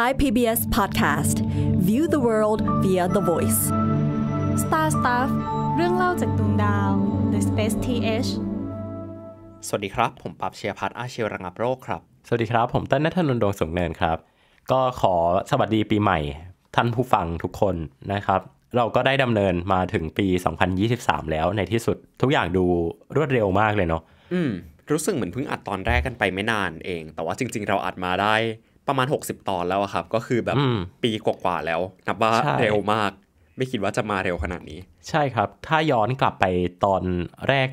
Thai PBS Podcast View the world via the voice Star Stuff เรื่องเล่าจากดวงดาว The Space TH สวัสดีครับ ผมปับเชียพัฒอาเชียรังับโรคครับ สวัสดีครับ ผมเต้นนัทนนท์ดวงสงเนินครับ ก็ขอสวัสดีปีใหม่ ท่านผู้ฟังทุกคนนะครับ เราก็ได้ดำเนินมาถึงปี 2023 แล้วในที่สุด ทุกอย่างดูรวดเร็วมากเลยเนาะ อืม รู้สึกเหมือนเพิ่งอัดตอนแรกกันไปไม่นานเอง แต่ว่าจริง ๆเราอัดมาได้ประมาณ 60 ตอนแล้วครับ ก็คือแบบปีกว่าๆแล้ว นับว่าเร็วมาก ไม่คิดว่าจะมาเร็วขนาดนี้ ใช่ครับ ถ้าย้อนกลับไปตอน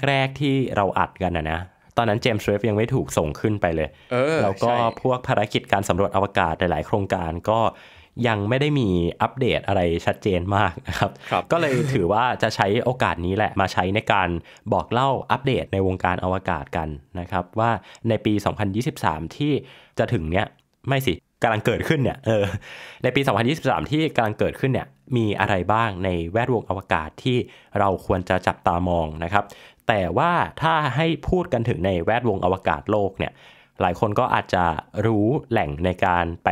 แรก ๆ ที่เราอัดกันนะตอนนั้นเจมส์เวฟยังไม่ถูกส่งขึ้นไปเลยเออแล้วก็พวกภารกิจการสำรวจอวกาศหลายๆ โครงการก็ยังไม่ได้มีอัปเดตอะไรชัดเจนมากนะครับรบก็เลยถือว่าจะใช้โอกาสนี้แหละมาใช้ในการบอกเล่าอัปเดตในวงการอวกาศกันนะครับ ว่าในปี 2023 ที่จะถึงเนี้ยไม่สิกำลังเกิดขึ้นเนี่ยเออในปี 2023 ที่กำลังเกิดขึ้นเนี่ยมีอะไรบ้างในแวดวงอวกาศที่เราควรจะจับตามองนะครับ แต่ว่าถ้าให้พูดกันถึงในแวดวงอวกาศโลกเนี่ย หลายคนก็อาจจะรู้แหล่งในการไป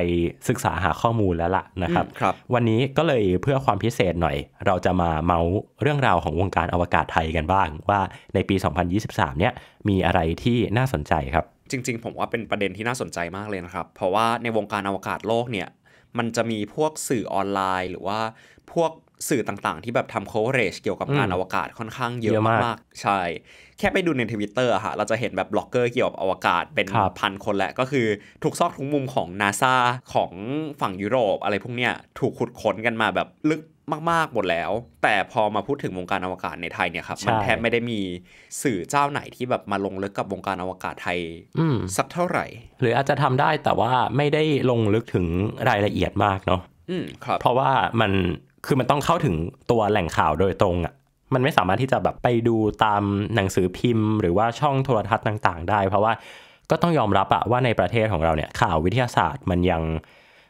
ศึกษาหาข้อมูลแล้วล่ะนะครับรบวันนี้ก็เลยเพื่อความพิเศษหน่อย เราจะมาเมาส์เรื่องราวของวงการอวกาศไทยกันบ้าง ว่าในปี 2023 เนี่ยมีอะไรที่น่าสนใจครับจริง ๆ ผมว่าเป็นประเด็นที่น่าสนใจมากเลยนะครับ เพราะว่าในวงการอวกาศโลกเนี่ย มันจะมีพวกสื่อออนไลน์หรือว่าพวกสื่อต่างๆ ที่แบบทำโค v e r a g e เกี่ยวกับงานอวกาศค่อนข้างเยอะมากใช่ แค่ไปดูในทวิตเตอร์ฮะเราจะเห็นแบบบล็อกเกอร์เกี่ยวกับอวกาศเป็นพันคนแหละก็คือถูกซอกทุกมุมของนาซาของฝั่งยุโรป อะไรพวกเนี้ยถูกขุดค้นกันมาแบบลึกมากๆ หมดแล้ว แต่พอมาพูดถึงวงการอวกาศในไทยเนี่ยครับมันแทบไม่ได้มีสื่อเจ้าไหนที่แบบมาลงลึกกับวงการอวกาศไทยสักเท่าไหร่ หรืออาจจะทำได้แต่ว่าไม่ได้ลงลึกถึงรายละเอียดมากเนาะอืมครับ เพราะว่ามัน คือมันต้องเข้าถึงตัวแหล่งข่าวโดยตรงอะ่ะมันไม่สามารถที่จะแบบไปดูตามหนังสือพิมพ์ หรือว่าช่องโทรทัศน์ต่าง ๆได้ เพราะว่าก็ต้องยอมรับอะว่าในประเทศของเราเนี่ย ข่าววิทยาศาสตร์มันยัง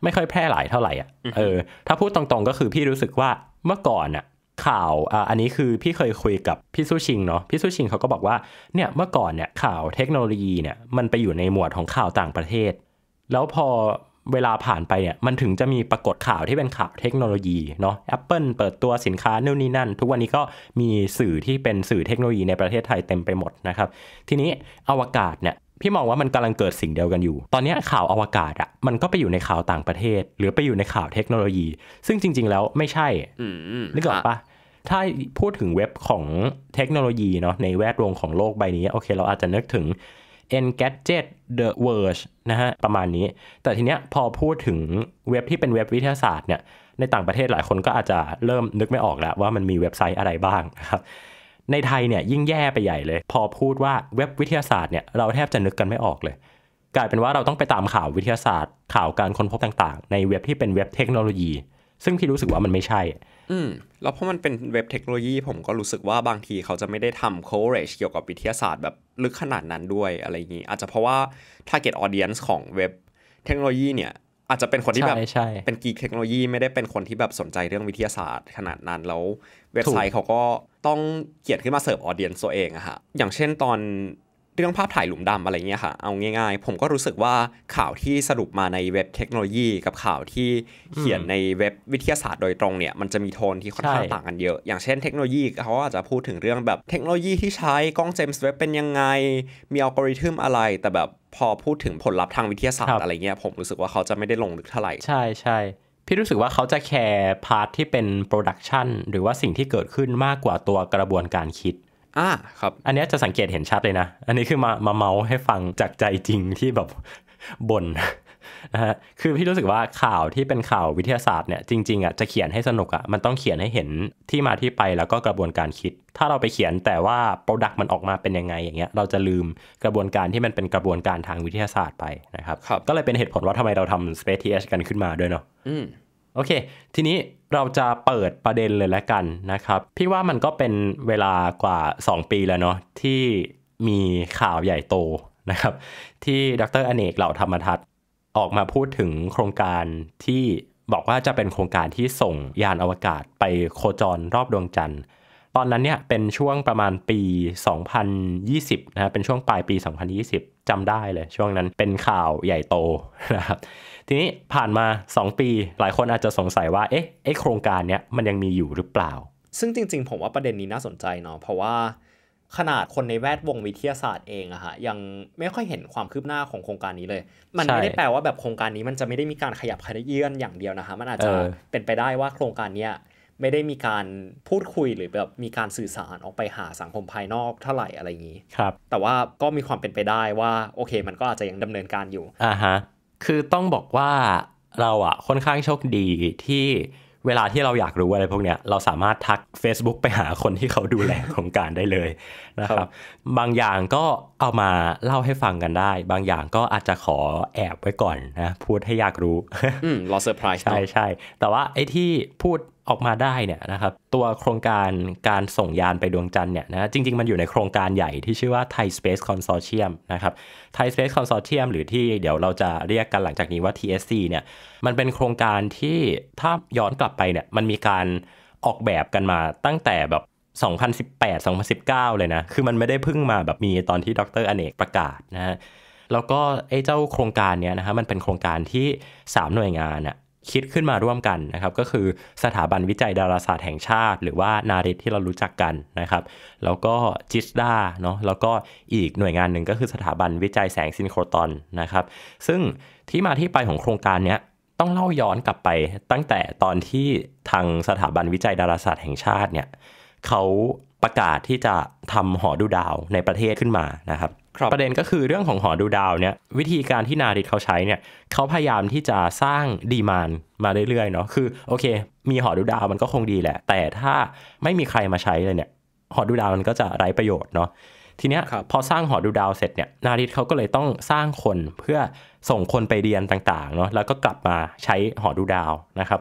ไม่ค่อยแพร่หลายเท่าไหร่อ่ะ เออ ถ้าพูดตรงๆก็คือพี่รู้สึกว่าเมื่อก่อนอ่ะข่าว อ่า อันนี้คือพี่เคยคุยกับพี่สูชิงเนาะ พี่สูชิงเขาก็บอกว่า เนี่ย เมื่อก่อนเนี่ยข่าวเทคโนโลยีเนี่ย มันไปอยู่ในหมวดของข่าวต่างประเทศ แล้วพอเวลาผ่านไปเนี่ยมันถึงจะมีปรากฏข่าวที่เป็นข่าวเทคโนโลยีเนาะ Apple เปิดตัวสินค้านู่นนี่นั่นทุกวันนี้ก็มีสื่อที่เป็นสื่อเทคโนโลยีในประเทศไทยเต็มไปหมดนะครับ ทีนี้อวกาศเนี่ยพี่มองว่ามันกำลังเกิดสิ่งเดียวกันอยู่ ตอนนี้ข่าวอวกาศอะมันก็ไปอยู่ในข่าวต่างประเทศ หรือไปอยู่ในข่าวเทคโนโลยี ซึ่งจริงๆแล้วไม่ใช่นึกออกปะถ้าพูดถึงเว็บของเทคโนโลยีเนาะในแวดวงของโลกใบนี้โอเค เราอาจจะนึกถึง Engadget The Verge นะฮะประมาณนี้ แต่ทีเนี้ยพอพูดถึงเว็บที่เป็นเว็บวิทยาศาสตร์เนี่ยในต่างประเทศหลายคนก็อาจจะเริ่มนึกไม่ออกแล้ว ว่ามันมีเว็บไซต์อะไรบ้างนะครับในไทยเนี่ยยิ่งแย่ไปใหญ่เลย พอพูดว่าเว็บวิทยาศาสตร์เนี่ยเราแทบจะนึกกันไม่ออกเลย กลายเป็นว่าเราต้องไปตามข่าววิทยาศาสตร์ ข่าวการค้นพบต่างๆ ในเว็บที่เป็นเว็บเทคโนโลยี ซึ่งพี่รู้สึกว่ามันไม่ใช่ อืมแล้วเพราะมันเป็นเว็บเทคโนโลยี ผมก็รู้สึกว่าบางทีเขาจะไม่ได้ทำ coverage เกี่ยวกับวิทยาศาสตร์แบบลึกขนาดนั้นด้วยอะไรอย่างนี้ อาจจะเพราะว่า target audience ของเว็บเทคโนโลยีเนี่ยอาจจะเป็นคนที่แบบเป็นกีเทคโนโลยีไม่ได้เป็นคนที่แบบสนใจเรื่องวิทยาศาสตร์ ขนาดนั้นแล้วเว็บไซต์เขาก็ต้องเขียนขึ้นมาเสิร์ฟออเดียนตัวเองอะฮะ อย่างเช่นตอนเรื่องภาพถ่ายหลุมดำอะไรเงี้ยค่ะ เอาง่ายๆ ผมก็รู้สึกว่าข่าวที่สรุปมาในเว็บเทคโนโลยี กับข่าวที่เขียนในเว็บวิทยาศาสตร์โดยตรงเนี่ยมันจะมีโทนที่ค่อนข้างต่างกันเยอะ อย่างเช่นเทคโนโลยีเขาอาจจะพูดถึงเรื่องแบบเทคโนโลยีที่ใช้กล้องเจมส์เว็บเป็นยังไง มีอัลกอริทึมอะไร แต่แบบพอพูดถึงผลลัพธ์ทางวิทยาศาสตร์อะไรเงี้ยผมรู้สึกว่าเขาจะไม่ได้ลงลึกเท่าไหร่ ใช่ใช่พี่รู้สึกว่าเขาจะแคร์พาร์ทที่เป็นโปรดักชันหรือว่าสิ่งที่เกิดขึ้นมากกว่าตัวกระบวนการคิด อ่าครับ อันนี้จะสังเกตเห็นชัดเลยนะ อันนี้คือมามาเมาส์ให้ฟังจากใจจริงที่แบบบน่นนะฮะคือพี่รู้สึกว่าข่าวที่เป็นข่าววิทยาศาสตร์เนี่ยจริงๆอ่ะจะเขียนให้สนุกอ่ะมันต้องเขียนให้เห็นที่มาที่ไปแล้วก็กระบวนการคิด ถ้าเราไปเขียนแต่ว่าโปรดักต์มันออกมาเป็นยังไงอย่างเงี้ยเราจะลืมกระบวนการที่มันเป็นกระบวนการทางวิทยาศาสตร์ไปนะครับรบก็เลยเป็นเหตุผลว่าทำไมเราทำ Space TH กันขึ้นมาด้วยเนาะโอเค ทีนี้เราจะเปิดประเด็นเลยแล้วกันนะครับพี่ว่ามันก็เป็นเวลากว่า 2 ปีแล้วเนาะที่มีข่าวใหญ่โตนะครับที่ดรอเนกเหล่าธรรมทัศนออกมาพูดถึงโครงการที่บอกว่าจะเป็นโครงการที่ส่งยานอวกาศไปโคจรรอบดวงจันทร์ ตอนนั้นเนี่ยเป็นช่วงประมาณปี 2020นะเป็นช่วงปลายปี 2020 จำได้เลยช่วงนั้นเป็นข่าวใหญ่โตนะครับทีนี้ผ่านมา 2 ปีหลายคนอาจจะสงสัยว่าเอ๊ะไอโครงการเนี้ยมันยังมีอยู่หรือเปล่า ซึ่งจริงๆผมว่าประเด็นนี้น่าสนใจเนาะเพราะว่าขนาดคนในแวดวงวิทยาศาสตร์เองอะฮะยังไม่ค่อยเห็นความคืบหน้าของโครงการนี้เลย มันไม่ได้แปลว่าแบบโครงการนี้มันจะไม่ได้มีการขยับขยื่นอย่างเดียวนะฮะมันอาจจะเป็นไปได้ว่าโครงการเนี้ยไม่ได้มีการพูดคุยหรือแบบมีการสื่อสารออกไปหาสังคมภายนอกเท่าไหร่อะไรอย่างนี้ครับ แต่ว่าก็มีความเป็นไปได้ว่า โอเคมันก็อาจจะยังดำเนินการอยู่อ่าฮะคือต้องบอกว่า เราอะค่อนข้างโชคดีที่เวลาที่เราอยากรู้อะไรพวกเนี้ยเราสามารถทัก Facebook ไปหาคนที่เขาดูแลโครงการได้เลยนะครับ บางอย่างก็เอามาเล่าให้ฟังกันได้ บางอย่างก็อาจจะขอแอบไว้ก่อนนะ พูดให้อยากรู้อืมรอเซอร์ไพรส์ใช่ใช่แต่ว่าไอ้ที่พูดออกมาได้เนี่ยนะครับตัวโครงการการส่งยานไปดวงจันทร์เนี่ยนะจริง ๆ มันอยู่ในโครงการใหญ่ที่ชื่อว่า Thai Space Consortium นะครับ Thai Space Consortium หรือที่เดี๋ยวเราจะเรียกกันหลังจากนี้ว่า TSC เนี่ยมันเป็นโครงการที่ถ้าย้อนกลับไปเนี่ยมันมีการออกแบบกันมาตั้งแต่แบบ 2018 2019 เลยนะ คือมันไม่ได้เพิ่งมาแบบมีตอนที่ดรอเนกประกาศนะฮะแล้วก็ไอ้เจ้าโครงการเนี้ยนะฮะมันเป็นโครงการที่ 3 หน่วยงานอะคิดขึ้นมาร่วมกันนะครับก็คือสถาบันวิจัยดาราศาสตร์แห่งชาติ หรือว่านาริตที่เรารู้จักกันนะครับ แล้วก็จิสดาเนาะแล้วก็อีกหน่วยงานหนึ่งก็คือสถาบันวิจัยแสงซินโครตอนนะครับซึ่งที่มาที่ไปของโครงการเนี้ยต้องเล่าย้อนกลับไปตั้งแต่ตอนที่ทางสถาบันวิจัยดาราศาสตร์แห่งชาติเนี่ยเขาประกาศที่จะทำหอดูดาวในประเทศขึ้นมานะครับประเด็นก็คือเรื่องของหอดูดาวเนี่ยวิธีการที่นาดิตเขาใช้เนี่ย เขาพยายามที่จะสร้างดีมานมาเรื่อยๆเนาะคือ โอเค มีหอดูดาวมันก็คงดีแหละ แต่ถ้าไม่มีใครมาใช้เลยเนี่ย หอดูดาวมันก็จะไร้ประโยชน์เนาะทีเนี้ยพอสร้างหอดูดาวเสร็จเนี่ยนาริตเขาก็เลยต้องสร้างคนเพื่อส่งคนไปเรียนต่างๆเนาะแล้วก็กลับมาใช้หอดูดาวนะครับ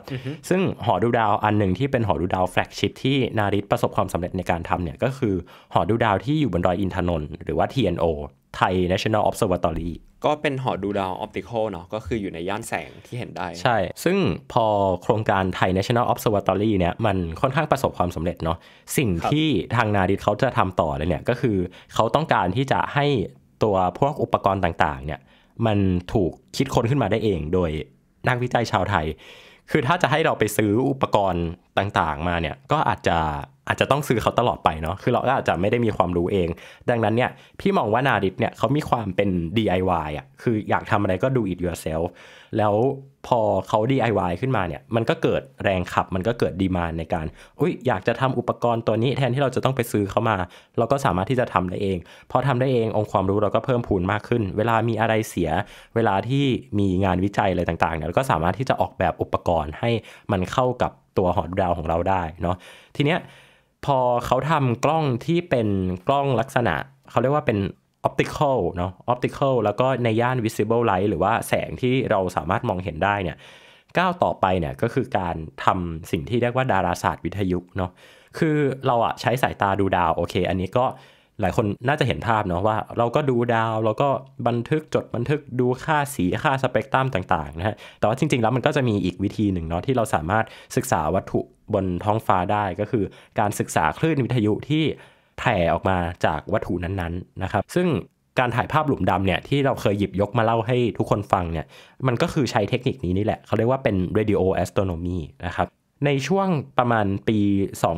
ซึ่งหอดูดาวอันหนึ่งที่เป็นหอดูดาวแฟลกชิพที่นาริตประสบความสำเร็จในการทำเนี่ยก็คือหอดูดาวที่อยู่บนดอยอินทนนท์หรือว่า TNO ไทย National Observatory ก็เป็นหอดูดาวออปติคอลเนาะ ก็คืออยู่ในย่านแสงที่เห็นได้ ใช่ ซึ่งพอโครงการไทย National Observatory เนี่ย มันค่อนข้างประสบความสำเร็จเนาะ สิ่งที่ทางนาดิตเขาจะทำต่อเลยเนี่ย ก็คือเขาต้องการที่จะให้ตัวพวกอุปกรณ์ต่างๆ เนี่ย มันถูกคิดค้นขึ้นมาได้เองโดยนักวิจัยชาวไทย คือถ้าจะให้เราไปซื้ออุปกรณ์ต่างๆ มาเนี่ย ก็อาจจะอาจจะต้องซื้อเขาตลอดไปเนาะ คือเราก็อาจจะไม่ได้มีความรู้เอง ดังนั้นเนี่ย พี่มองว่านาดิฟเนี่ย เขามีความเป็น DIY อ่ะ คืออยากทำอะไรก็ do it yourself แล้วพอเขา DIY ขึ้นมาเนี่ย มันก็เกิดแรงขับ มันก็เกิดดีมานในการอุ้ยอยากจะทำอุปกรณ์ตัวนี้แทนที่เราจะต้องไปซื้อเขามา เราก็สามารถที่จะทำได้เอง พอทำได้เอง องค์ความรู้เราก็เพิ่มพูนมากขึ้น เวลามีอะไรเสีย เวลาที่มีงานวิจัยอะไรต่างๆเนี่ยเราก็สามารถที่จะออกแบบอุปกรณ์ให้มันเข้ากับตัวหอดดาวของเราได้เนาะ ทีเนี้ยพอเขาทำกล้องที่เป็นกล้องลักษณะ เขาเรียกว่าเป็นออปติคอลเนาะออปติคอลแล้วก็ในย่าน visible light หรือว่าแสงที่เราสามารถมองเห็นได้เนี่ยก้าวต่อไปเนี่ยก็คือการทำสิ่งที่เรียกว่าดาราศาสตร์วิทยุเนาะคือเราอะใช้สายตาดูดาวโอเค อันนี้ก็หลายคนน่าจะเห็นภาพเนาะว่า เราก็ดูดาวเราก็บันทึกจดบันทึกดูค่าสีค่าสเปกตรัมต่างๆนะฮะแต่ว่าจริง ๆ แล้วมันก็จะมีอีกวิธีหนึ่งเนาะที่เราสามารถศึกษาวัตถุบนท้องฟ้าได้ ก็คือการศึกษาคลื่นวิทยุที่แผ่ออกมาจากวัตถุนั้นๆนะครับ ซึ่งการถ่ายภาพหลุมดำเนี่ยที่เราเคยหยิบยกมาเล่าให้ทุกคนฟังเนี่ย มันก็คือใช้เทคนิคนี้นี่แหละเขาเรียกว่าเป็น radio astronomy นะครับในช่วงประมาณปี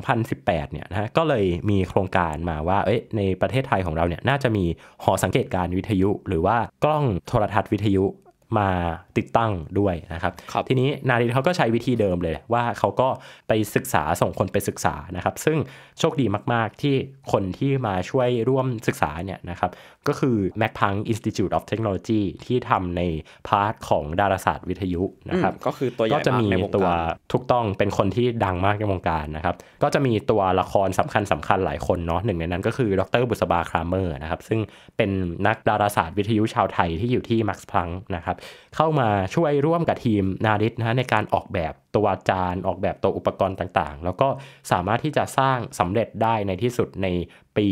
2018 เนี่ยนะก็เลยมีโครงการมาว่า เอ้ย ในประเทศไทยของเราเนี่ย น่าจะมีหอสังเกตการวิทยุ หรือว่ากล้องโทรทัศน์วิทยุมาติดตั้งด้วยนะครับรบทีนี้นาริเขาก็ใช้วิธีเดิมเลยว่าเขาก็ไปศึกษาส่งคนไปศึกษานะครับ ซึ่งโชคดีมากๆที่คนที่มาช่วยร่วมศึกษาเนี่ยนะครับก็คือ Mac p u n k Institute of Technology ที่ทำในพาร์ทของดาราศาสตร์วิทยุนะครับก็คือตัว่ก็จะมีตัวทุกต้องเป็นคนที่ดังมากในวงการนะครับ ก็จะมีตัวละครสำคัญสำคัญหลายคนเนาะหนึ่งในนั้นก็คือดรบุษบาครามเมอร์นะครับซึ่งเป็นนักดาราศาสตร์วิทยุชาวไทยที่อยู่ที่ Max p l a n c นะครับเข้ามาช่วยร่วมกับทีมนาริตนะในการออกแบบตัวจานออกแบบตัวอุปกรณ์ต่างๆ แล้วก็สามารถที่จะสร้างสำเร็จได้ในที่สุดในปี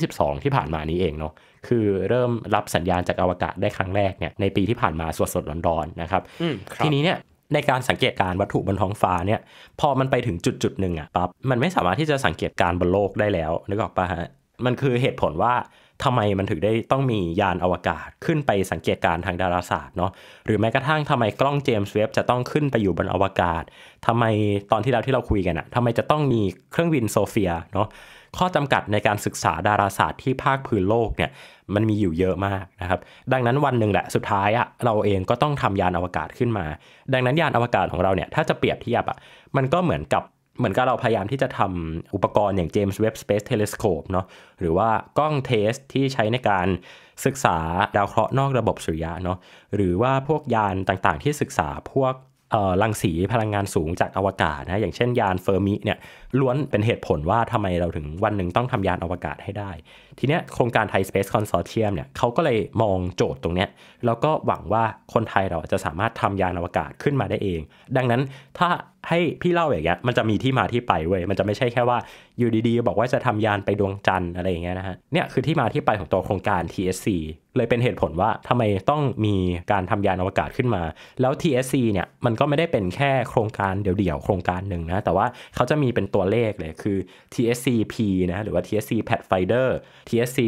2022 ที่ผ่านมานี้เองเนาะคือเริ่มรับสัญญาณจากอวกาศได้ครั้งแรกเนี่ยในปีที่ผ่านมาสดๆร้อนๆนะครับทีนี้เนี่ยในการสังเกตการวัตถุบนท้องฟ้าเนี่ยพอมันไปถึงจุดจุดหนึ่งอะปั๊บมันไม่สามารถที่จะสังเกตการบนโลกได้แล้ว นึกออกปะฮะมันคือเหตุผลว่าทำไมมันถึงได้ต้องมียานอวกาศขึ้นไปสังเกตการ ทางดาราศาสตร์เนาะหรือแม้กระทั่งทำไมกล้องเจมส์เวฟจะต้องขึ้นไปอยู่ บนอวกาศ ทำไมตอนที่เราที่เราคุยกันอะทำไมจะต้องมีเครื่องบินโซเฟียเนาะข้อจำกัดในการศึกษาดาราศาสตร์ ที่ภาคพื้นโลกเนี่ยมันมีอยู่เยอะมากนะครับดังนั้นวันหนึ่งแหละสุดท้ายอะเราเองก็ต้องทำยานอวกาศขึ้นมา ดังนั้นยานอวกาศของเราเนี่ยถ้าจะเปรียบเทียบอะมันก็เหมือนกับเหมือนกับเราพยายามที่จะทำอุปกรณ์อย่าง James Webb Space Telescope เนาะหรือว่ากล้องเทสที่ใช้ในการศึกษาดาวเคราะห์นอกระบบสุริยะเนาะหรือว่าพวกยานต่างๆที่ศึกษาพวกรังสีพลังงานสูงจากอวกาศนะอย่างเช่นยานเฟอร์มิเนี่ยล้วนเป็นเหตุผลว่าทำไมเราถึงวันหนึ่งต้องทำยานอวกาศให้ได้ ทีเนี้ยโครงการไทย Space Consortium เนี่ยเขาก็เลยมองโจทย์ตรงเนี้ยแล้วก็หวังว่าคนไทยเราจะสามารถทำยานอวกาศขึ้นมาได้เอง ดังนั้นถ้าให้พี่เล่าอย่างเงี้ยมันจะมีที่มาที่ไปเว้ยมันจะไม่ใช่แค่ว่าอยู่ดีๆบอกว่าจะทำยานไปดวงจันทร์อะไรอย่างเงี้ยนะฮะเนี่ยคือที่มาที่ไปของตัวโครงการ TSC เลยเป็นเหตุผลว่าทำไมต้องมีการทำยานอวกาศขึ้นมา แล้ว TSC เนี่ยมันก็ไม่ได้เป็นแค่โครงการเดี่ยวๆ โครงการหนึ่งนะ แต่ว่าเขาจะมีเป็นตัวเลขเลยคือ TSCP นะ หรือว่า TSC Pathfinder TSC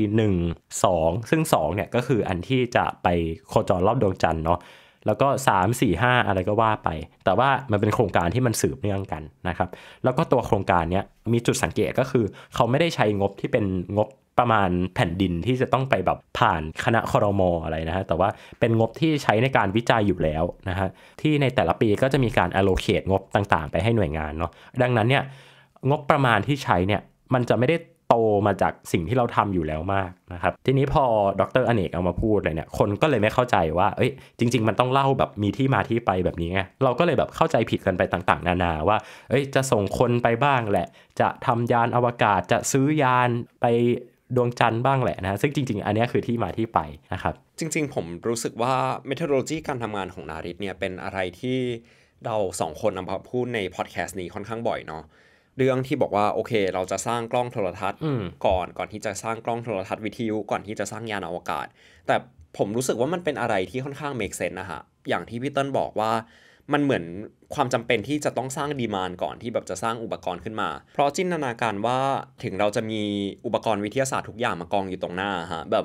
1 2 ซึ่ง 2 เนี่ยก็คืออันที่จะไปโคจรรอบดวงจันทร์เนาะแล้วก็ 3 4 5 อะไรก็ว่าไป แต่ว่ามันเป็นโครงการที่มันสืบเนื่องกันนะครับแล้วก็ตัวโครงการนี้มีจุดสังเกตก็คือเขาไม่ได้ใช้งบที่เป็นงบประมาณแผ่นดินที่จะต้องไปแบบผ่านคณะคอรมออะไรนะฮะแต่ว่าเป็นงบที่ใช้ในการวิจัยอยู่แล้วนะฮะที่ในแต่ละปีก็จะมีการ allocate งบต่างๆ ไปให้หน่วยงานเนาะดังนั้นเนี่ยงบประมาณที่ใช้เนี่ยมันจะไม่ได้โตมาจากสิ่งที่เราทำอยู่แล้วมากนะครับทีนี้พอดรอเนกเอามาพูดเลยเนี่ยคนก็เลยไม่เข้าใจว่า เอ้ยจริง ๆ มันต้องเล่าแบบมีที่มาที่ไปแบบนี้ไงเราก็เลยแบบเข้าใจผิดกันไปต่างๆ นานาว่า เอ้ยจะส่งคนไปบ้างแหละ จะทำยานอวกาศจะซื้อยานไปดวงจันทร์บ้างแหละนะซึ่งจริงๆ อันนี้คือที่มาที่ไปนะครับจริงๆผมรู้สึกว่าเมทรโลจีการทำงานของนาริตเนี่ยเป็นอะไรที่เราสองคนนำมาพูดในพอดแคสต์นี้ค่อนข้างบ่อยเนาะเรื่องที่บอกว่าโอเคเราจะสร้างกล้องโทรทัศน์ ก่อนก่อนที่จะสร้างกล้องโทรทัศน์วิทยุก่อนที่จะสร้างยานอวกาศ แต่ผมรู้สึกว่ามันเป็นอะไรที่ค่อนข้างเมกเซนนะฮะอย่างที่พี่เติ้ลบอกว่ามันเหมือนความจำเป็นที่จะต้องสร้างดีมานก่อนที่แบบจะสร้างอุปกรณ์ขึ้นมาเพราะจินตนาการว่าถึงเราจะมีอุปกรณ์วิทยาศาสตร์ทุกอย่างมากองอยู่ตรงหน้าฮะแบบ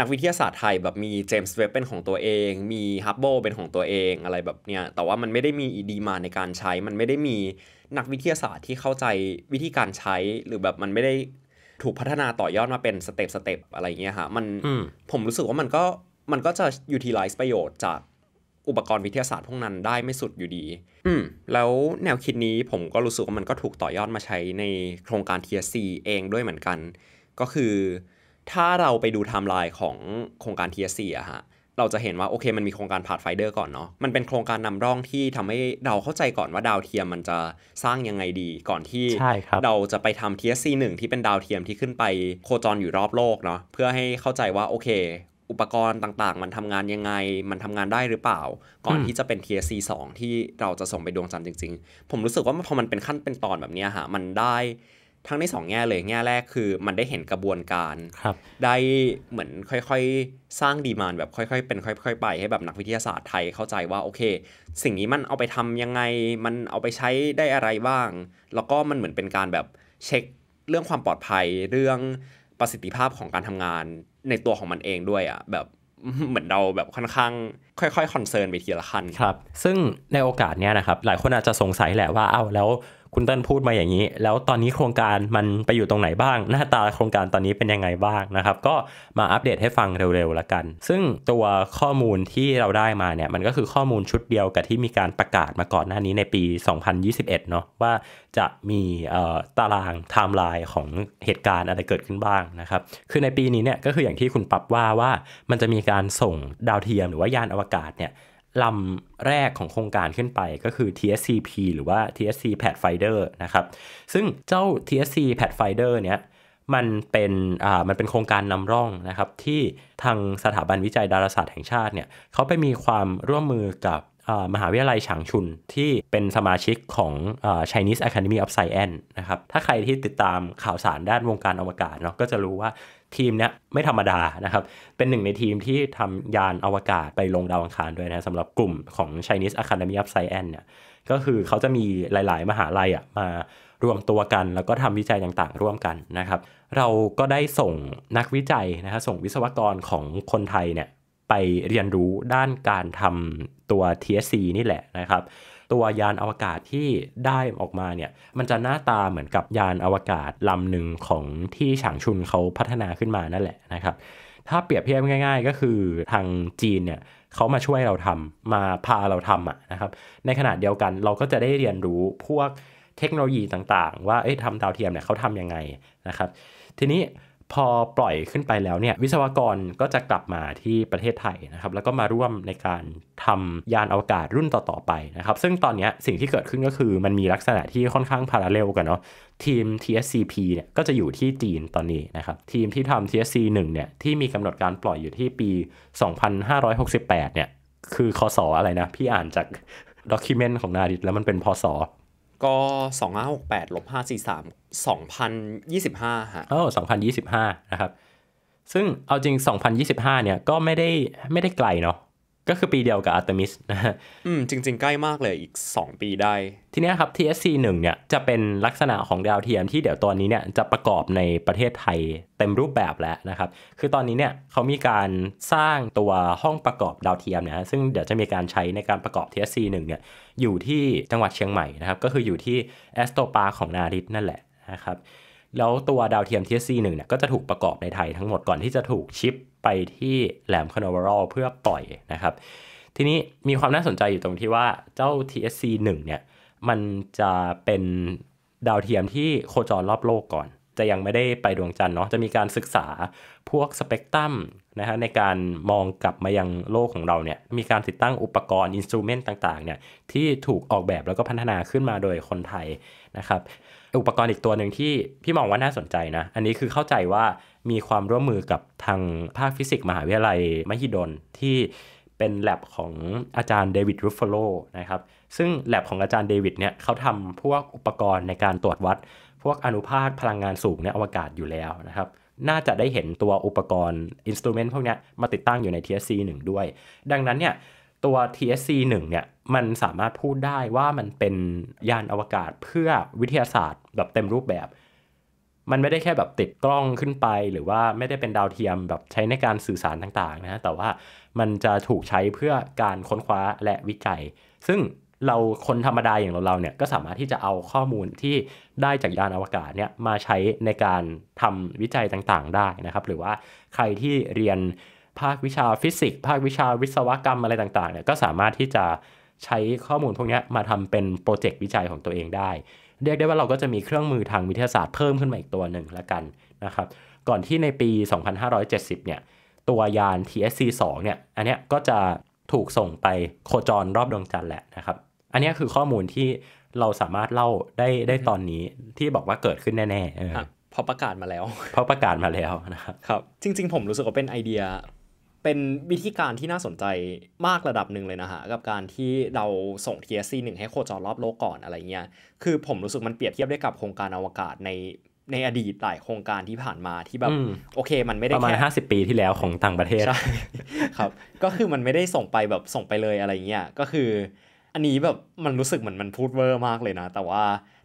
นักวิทยาศาสตร์ไทยแบบมีเจมส์เว็บเป็นของตัวเอง มีฮับเบิลเป็นของตัวเองอะไรแบบเนี้ย แต่ว่ามันไม่ได้มีดีมาในการใช้ มันไม่ได้มีนักวิทยาศาสตร์ที่เข้าใจวิธีการใช้ หรือแบบมันไม่ได้ถูกพัฒนาต่อยอดมาเป็นสเต็ปสเต็ปอะไรเงี้ยฮะมัน ผมรู้สึกว่ามันก็มันก็จะยูทิลไลซ์ประโยชน์จากอุปกรณ์วิทยาศาสตร์พวกนั้นได้ไม่สุดอยู่ดี อืมแล้วแนวคิดนี้ผมก็รู้สึกว่ามันก็ถูกต่อยอดมาใช้ในโครงการ TSC เองด้วยเหมือนกัน ก็คือถ้าเราไปดูไทม์ไลน์ของโครงการ TSC อะฮะเราจะเห็นว่าโอเคมันมีโครงการพาดไฟเดอร์ก่อนเนาะมันเป็นโครงการนำร่องที่ทำให้เราเข้าใจก่อนว่าดาวเทียมมันจะสร้างยังไงดีก่อนที่รเราจะไปทำ TSC 1ที่เป็นดาวเทียมที่ขึ้นไปโคจรอยู่รอบโลกเนาะเพื่อให้เข้าใจว่าโอเค อุปกรณ์ต่างๆ มันทำงานยังไง มันทำงานได้หรือเปล่า ก่อนที่จะเป็น TSC 2ที่เราจะส่งไปดวงจันทร์จริง ๆ ผมรู้สึกว่าพอมันเป็นขั้นเป็นตอนแบบนี้ฮะมันได้ทั้งในสองแง่เลยแง่แรกคือมันได้เห็นกระบวนการรได้เหมือนค่อย ๆสร้างดีมานแบบค่อยๆเป็นค่อย ๆ ไปให้แบบนักวิทยาศาสตร์ไทยเข้าใจว่าโอเค สิ่งนี้มันเอาไปทำยังไงมันเอาไปใช้ได้อะไรบ้าง แล้วก็มันเหมือนเป็นการแบบเช็คเรื่องความปลอดภัย เรื่องประสิทธิภาพของการทำงานในตัวของมันเองด้วยอะ่ะแบบเหมือนเราแบบค่อนข้าง ค่อย ๆ คอนเซิร์นไปทีละขั้นครับ ซึ่งในโอกาสเนี้ยนะครับหลายคนอาจจะสงสัยแหละว่าเอา้าแล้วคุณเติ้ลพูดมาอย่างนี้ แล้วตอนนี้โครงการมันไปอยู่ตรงไหนบ้างหน้าตาโครงการตอนนี้เป็นยังไงบ้างนะครับ ก็มาอัปเดตให้ฟังเร็วๆละกัน ซึ่งตัวข้อมูลที่เราได้มาเนี่ยมันก็คือข้อมูลชุดเดียวกับที่มีการประกาศมาก่อนหน้านี้ในปี 2021 เนาะว่าจะมีตารางไทม์ไลน์ของเหตุการณ์อะไรเกิดขึ้นบ้างนะครับคือในปีนี้เนี่ยก็คืออย่างที่คุณปรับว่าว่า มันจะมีการส่งดาวเทียมหรือว่ายานอวกาศเนี่ยลำแรกของโครงการขึ้นไปก็คือ TSCP หรือว่า TSC Pathfinder นะครับ ซึ่งเจ้า TSC Pathfinder เนี้ยมันเป็นอ่ามันเป็นโครงการนำร่องนะครับ ที่ทางสถาบันวิจัยดาราศาสตร์แห่งชาติเนี่ยเขาไปมีความร่วมมือกับมหาวิทยาลัยฉางชุนที่เป็นสมาชิกของ Chinese Academy of Science นะครับ ถ้าใครที่ติดตามข่าวสารด้านวงการอวกาศเนาะก็จะรู้ว่าทีมเนี้ยไม่ธรรมดานะครับ เป็นหนึ่งในทีมที่ทำยานอวกาศไปลงดาวอังคารด้วยนะสำหรับกลุ่มของ Chinese Academy of Science เนี่ย ก็คือเขาจะมีหลายๆ มหาลัยอ่ะมารวมตัวกันแล้วก็ทำวิจัยต่างๆร่วมกันนะครับ เราก็ได้ส่งนักวิจัยนะครับส่งวิศวกรของคนไทยเนี่ยไปเรียนรู้ด้านการทำตัว TSC นี่แหละนะครับ ตัวยานอวกาศที่ได้ออกมาเนี่ยมันจะหน้าตาเหมือนกับยานอวกาศลำหนึ่งของที่ฉางชุนเขาพัฒนาขึ้นมานั่นแหละนะครับถ้าเปรียบเทียบง่าย ๆ ก็คือทางจีนเนี่ยเขามาช่วยเราทำมาพาเราทำอะนะครับในขณะเดียวกันเราก็จะได้เรียนรู้พวกเทคโนโลยีต่างๆ ว่าเอ้ะทำดาวเทียมเนี่ยเขาทำยังไงนะครับ ทีนี้พอปล่อยขึ้นไปแล้วเนี่ยวิศวกรก็จะกลับมาที่ประเทศไทยนะครับแล้วก็มาร่วมในการทำยานอวกาศรุ่นต่อๆไปนะครับซึ่งตอนนี้สิ่งที่เกิดขึ้นก็คือมันมีลักษณะที่ค่อนข้างพาราเลลกันเนาะทีม TSCP เนี่ยก็จะอยู่ที่จีนตอนนี้นะครับทีมที่ทำ TSC 1เนี่ยที่มีกำหนดการปล่อยอยู่ที่ปี 2568 เนี่ยคือคอสออะไรนะ พี่อ่านจากด็อกิเมนต์ของนาดิตแล้วมันเป็นพอสอก็2568ลบ543 2025ฮะโอ้2025 นะครับ ซึ่งเอาจริง 2025 เนี่ยก็ไม่ได้ไม่ได้ไกลเนาะก็คือปีเดียวกับ Artemis นะฮะอืมจริงๆใกล้มากเลยอีก 2 ปีได้ ทีนี้ครับ TSC 1เนี่ยจะเป็นลักษณะของดาวเทียมที่เดี๋ยวตอนนี้เนี่ยจะประกอบในประเทศไทยเต็มรูปแบบแล้วนะครับ คือตอนนี้เนี่ยเขามีการสร้างตัวห้องประกอบดาวเทียมนะซึ่งเดี๋ยวจะมีการใช้ในการประกอบ TSC 1เนี่ยอยู่ที่จังหวัดเชียงใหม่นะครับก็คืออยู่ที่แอสโตปาของนาริสนั่นแหละนะครับแล้วตัวดาวเทียม TSC 1เนี่ยก็จะถูกประกอบในไทยทั้งหมดก่อนที่จะถูกชิปไปที่แหลมคอนเวอร์เพื่อปล่อยนะครับ ทีนี้มีความน่าสนใจอยู่ตรงที่ว่าเจ้า TSC 1 เนี่ย มันจะเป็นดาวเทียมที่โคจรรอบโลกก่อน จะยังไม่ได้ไปดวงจันทร์เนาะจะมีการศึกษาพวกสเปกตรัมนะฮะในการมองกลับมายังโลกของเราเนี่ย มีการติดตั้งอุปกรณ์อินสตูเมนต์ต่าง ๆ เนี่ยที่ถูกออกแบบแล้วก็พัฒนาขึ้นมาโดยคนไทยนะครับอุปกรณ์อีกตัวหนึ่งที่พี่มองว่าน่าสนใจนะ อันนี้คือเข้าใจว่ามีความร่วมมือกับทางภาคฟิสิกส์มหาวิทยาลัย มหิดล ที่เป็นแลบของอาจารย์เดวิดรูฟเฟโลนะครับ ซึ่งแลบของอาจารย์เดวิดเนี่ยเขาทำพวกอุปกรณ์ในการตรวจวัด พวกอนุภาคพลังงานสูงในอวกาศอยู่แล้วนะครับ น่าจะได้เห็นตัวอุปกรณ์ อินสตูเมนต์พวกนี้มาติดตั้งอยู่ใน TSC 1ด้วย ดังนั้นเนี่ยตัว TSC 1เนี่ย มันสามารถพูดได้ว่ามันเป็น ยานอวกาศเพื่อวิทยาศาสตร์ แบบเต็มรูปแบบ มันไม่ได้แค่แบบติดกล้องขึ้นไป หรือว่าไม่ได้เป็นดาวเทียมแบบใช้ในการสื่อสารต่างๆนะแต่ว่ามันจะถูกใช้เพื่อการค้นคว้าและวิจัย ซึ่งเราคนธรรมดาอย่างเราาเนี่ยก็สามารถที่จะเอาข้อมูลที่ได้จากยานอวกาศเนี่ยมาใช้ในการทำวิจัยต่างๆ ได้นะครับหรือว่าใครที่เรียนภาควิชาฟิสิกส์ภาควิชาวิศวกรรมอะไรต่างๆเนี่ยก็สามารถที่จะใช้ข้อมูลพวกนี้มาทำเป็นโปรเจกต์วิจัยของตัวเองได้ เรียกได้ว่าเราก็จะมีเครื่องมือทางวิทยาศาสตร์เพิ่มขึ้นมาอีกตัวหนึ่งละกันนะครับก่อนที่ในปี 2570เนี่ยตัวยาน TSC-2 เนี่ยอันนี้ก็จะถูกส่งไปโคจรรอบดวงจันทร์แหละนะครับอันนี้คือข้อมูลที่เราสามารถเล่าได้ได้ตอนนี้ที่บอกว่าเกิดขึ้นแน่ๆพอประกาศมาแล้วพอประกาศมาแล้วนะครับครับจริง ๆ ผมรู้สึกว่าเป็นไอเดียเป็นวิธีการที่น่าสนใจมากระดับหนึ่งเลยนะฮะกับการที่เราส่ง TSC 1ให้โคจรรอบโลกก่อนอะไรเงี้ย คือผมรู้สึกมันเปรียบเทียบได้กับโครงการอวกาศในในอดีตหลายโครงการที่ผ่านมาที่แบบโอเค มันไม่ได้ประมาณ 50 ปีที่แล้วของต่างประเทศ ใช่ครับก็คือมันไม่ได้ส่งไปแบบส่งไปเลยอะไรเงี้ยก็คือ อันนี้แบบมันรู้สึกเหมือนมันพูดเวอร์มากเลยนะ แต่ว่า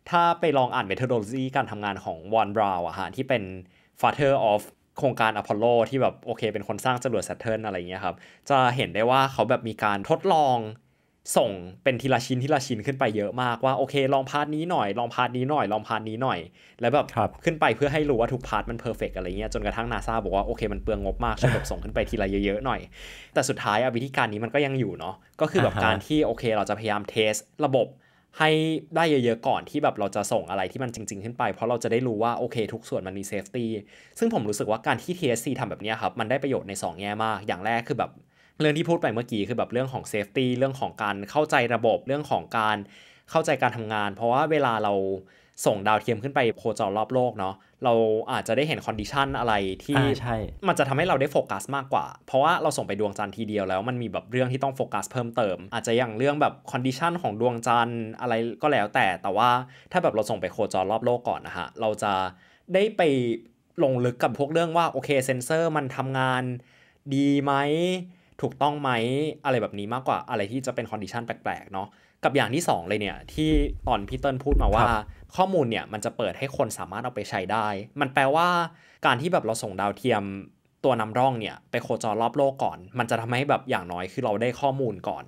ถ้าไปลองอ่านเมทร o d ล l ีการทำงานของวอนบราวอะฮะที่เป็น father of โครงการอพอลโลที่แบบโอเคเป็นคนสร้างจรวดซเทิร์นอะไรเงี้ยครับจะเห็นได้ว่าเขาแบบมีการทดลองส่งเป็นทีละชิ้น ทีละชิ้นขึ้นไปเยอะมาก ว่าโอเค ลองพาร์ทนี้หน่อยลองพาร์ทนี้หน่อยลองพาร์ทนี้หน่อยแล้วแบบบขึ้นไปเพื่อให้รู้ว่าทุกพาร์ทมันเพอร์เฟกอะไรเงี้ยจนกระทั่งนาซาบอกว่า โอเคมันเปลืองงบมากช่นแบบส่งขึ้นไปทีละเยอะๆหน่อย แต่สุดท้ายวิธีการนี้มันก็ยังอยู่เนาะก็คือแบบการที่โอเคเราจะพยายามเทสระบบให้ได้เยอะๆก่อนที่แบบเราจะส่งอะไรที่มันจริงๆขึ้นไป เพราะเราจะได้รู้ว่าโอเคทุกส่วนมันมีเซฟตี้ซึ่งผมรู้สึกว่าการที่ TSC ทำแบบนี้ครับมันได้ประโยชน์ใน2แง่มาก อย่างแรกคือแบบเรื่องที่พูดไปเมื่อกี้คือแบบเรื่องของเซฟตี้เรื่องของการเข้าใจระบบเรื่องของการเข้าใจการทำงาน เพราะว่าเวลาเราส่งดาวเทียมขึ้นไปโคจรรอบโลกเนาะเราอาจจะได้เห็นคอนดิชันอะไรที่มันจะทำให้เราได้โฟกัสมากกว่า เพราะว่าเราส่งไปดวงจันทร์ทีเดียวแล้วมันมีแบบเรื่องที่ต้องโฟกัสเพิ่มเติมอาจจะอย่างเรื่องแบบคอนดิชันของดวงจันทร์อะไรก็แล้วแต่แต่ว่าถ้าแบบเราส่งไปโคจรรอบโลกก่อนนะฮะเราจะได้ไปลงลึกกับพวกเรื่องว่าโอเคเซนเซอร์มันทำงานดีไหมถูกต้องไหมอะไรแบบนี้มากกว่าอะไรที่จะเป็นคอนดิชันแปลกๆเนาะกับอย่างที่ 2 เลยเนี่ยที่ตอนพี่เติ้ลพูดมาว่า ข้อมูลเนี่ยมันจะเปิดให้คนสามารถเอาไปใช้ได้ มันแปลว่าการที่แบบเราส่งดาวเทียมตัวนำร่องเนี่ยไปโคจรรอบโลกก่อน มันจะทำให้แบบอย่างน้อยคือเราได้ข้อมูลก่อน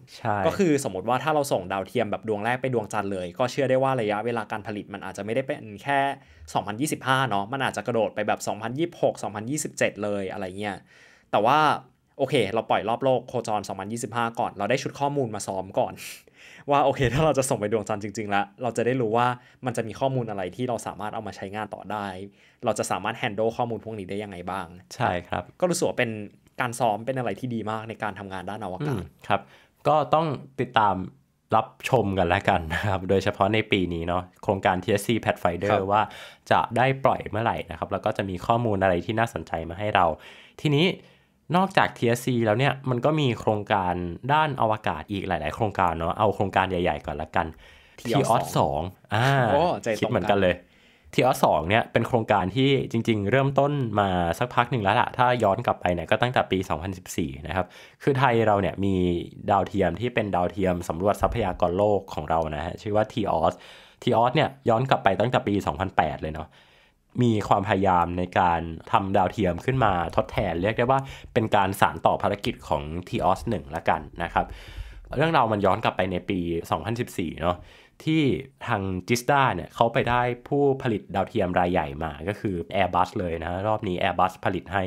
ก็คือสมมติว่าถ้าเราส่งดาวเทียมแบบดวงแรกไปดวงจันทร์เลย ก็เชื่อได้ว่าระยะเวลาการผลิตมันอาจจะไม่ได้เป็นแค่ 2025เนาะมันอาจจะกระโดดไปแบบ2026 2027เลยอะไรเงี้ยแต่ว่าโอเค เราปล่อยรอบโลกโคจร 2025 ก่อน เราได้ชุดข้อมูลมาซ้อมก่อนว่าโอเค ถ้าเราจะส่งไปดวงจันทร์จริงๆแล้ว เราจะได้รู้ว่ามันจะมีข้อมูลอะไรที่เราสามารถเอามาใช้งานต่อได้ เราจะสามารถแฮนด์ลข้อมูลพวกนี้ได้ยังไงบ้าง ใช่ครับ ก็รู้สึกว่าเป็นการซ้อมเป็นอะไรที่ดีมากในการทำงานด้านอวกาศครับก็ต้องติดตามรับชมกันแล้วกันนะครับโดยเฉพาะในปีนี้เนาะโครงการ TSC Pathfinder ว่าจะได้ปล่อยเมื่อไหร่นะครับแล้วก็จะมีข้อมูลอะไรที่น่าสนใจมาให้เรา ทีนี้นอกจาก TSC แล้วเนี่ยมันก็มีโครงการด้านอวกาศอีกหลาย ๆ โครงการเนาะเอาโครงการใหญ่ ๆ ก่อนละกัน t o s สองอ่าคิดเหมือนกันเลย t o s สองเนี่ยเป็นโครงการที่จริง ๆ เริ่มต้นมาสักพักหนึ่งแล้วละถ้าย้อนกลับไปเนี่ยก็ตั้งแต่ปี 2014 นะครับ คือไทยเราเนี่ยมีดาวเทียมที่เป็นดาวเทียมสำรวจทรัพยากรโลกของเรานะฮะชื่อว่า t o s t o s เนี่ยย้อนกลับไปตั้งแต่ปี2008เลยเนาะมีความพยายามในการทำดาวเทียมขึ้นมาทดแทนเรียกได้ว่าเป็นการสานต่อภารกิจของทีออสหนึ่งละกันนะครับ เรื่องราวมันย้อนกลับไปในปี 2014เนาะที่ทางจิสตาเนี่ยเขาไปได้ผู้ผลิตดาวเทียมรายใหญ่มาก็คือ Airbus เลยนะ รอบนี้ Airbus ผลิตให้